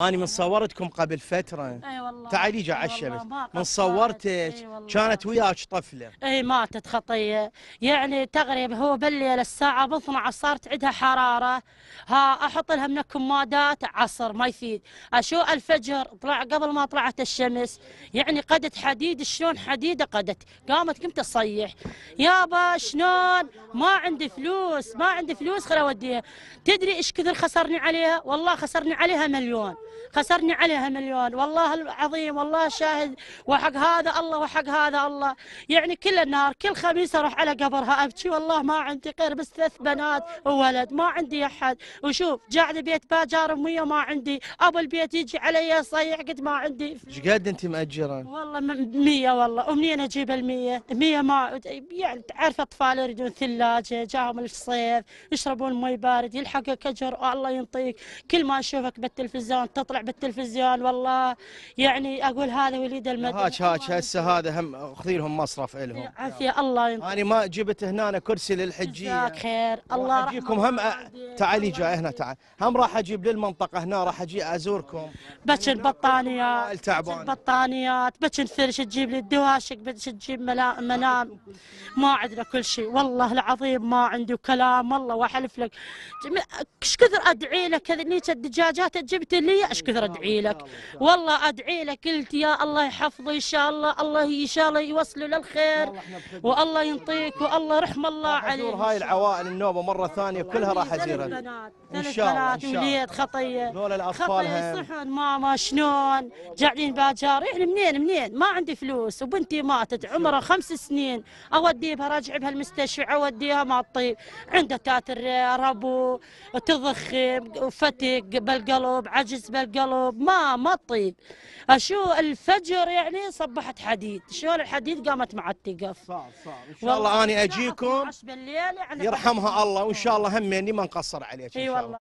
أنا من صورتكم قبل فترة أي والله تعالي جا بس من صورتك كانت وياك طفلة أي ماتت خطية يعني تغرب هو بالليل الساعة ب 12 صارت عندها حرارة ها أحط لها من كمادات عصر ما يفيد أشو الفجر طلع قبل ما طلعت الشمس يعني قدت حديد شلون حديدة قدت قامت قمت تصيح يابا شلون ما عندي فلوس ما عندي فلوس خل أوديها تدري إيش كثر خسرني عليها والله خسرني عليها مليون خسرني عليها مليون والله العظيم والله شاهد وحق هذا الله وحق هذا الله يعني كل النهار كل خميس اروح على قبرها ابكي والله ما عندي غير بس ثلاث بنات وولد ما عندي احد وشوف قاعده بيت باجار امي ما عندي ابو البيت يجي علي صيح قد ما عندي ايش قد انت ماجره؟ والله 100 والله ومنين اجيب ال 100 100 ما يعني تعرف اطفال يريدون ثلاجه جاهم الصيف يشربون مي بارد يلحقك اجر الله ينطيك كل ما اشوفك بالتلفزيون تطلع بالتلفزيون والله يعني اقول هذا وليد المدن هاك هاك هسه هذا هم خذي لهم مصرف لهم عافيه الله ينطق. انا ما جبت هنا كرسي للحجيه جزاك خير الله اجيكم هم تعالي جاي هنا تعال هم راح اجيب للمنطقه هنا راح اجي ازوركم بتشن البطانيات بتشن البطانيات بتشن الفرش تجيب لي الدواشك بتشن تجيب منام ما عندنا كل شيء والله العظيم ما عندي كلام والله واحلف لك ايش كثر ادعي لك هذه الدجاجات جبت لي ايش كثر ادعي لك والله ادعي لك قلت يا الله يحفظه ان شاء الله الله ان شاء الله يوصله للخير والله ينطيك والله رحم الله عليه هاي العوائل النوبه مره ثانيه كلها راح ازيرها ان شاء الله ان شاء الله وليد خطيه لولا الاطفال يصحون ماما شلون جاعدين باجار يعني منين منين ما عندي فلوس وبنتي ماتت عمرها خمس سنين اودي بها راجع بها المستشفى اوديها ما تطيب عندها تاتر ربو تضخم فتق بالقلب عجز للقلب ما ما تطيب اشو الفجر يعني صبحت حديد شلون الحديد قامت معتقف صار صار ان شاء الله اني اجيكم يعني يرحمها الله وان شاء الله هميني ما نقصر عليك ان شاء الله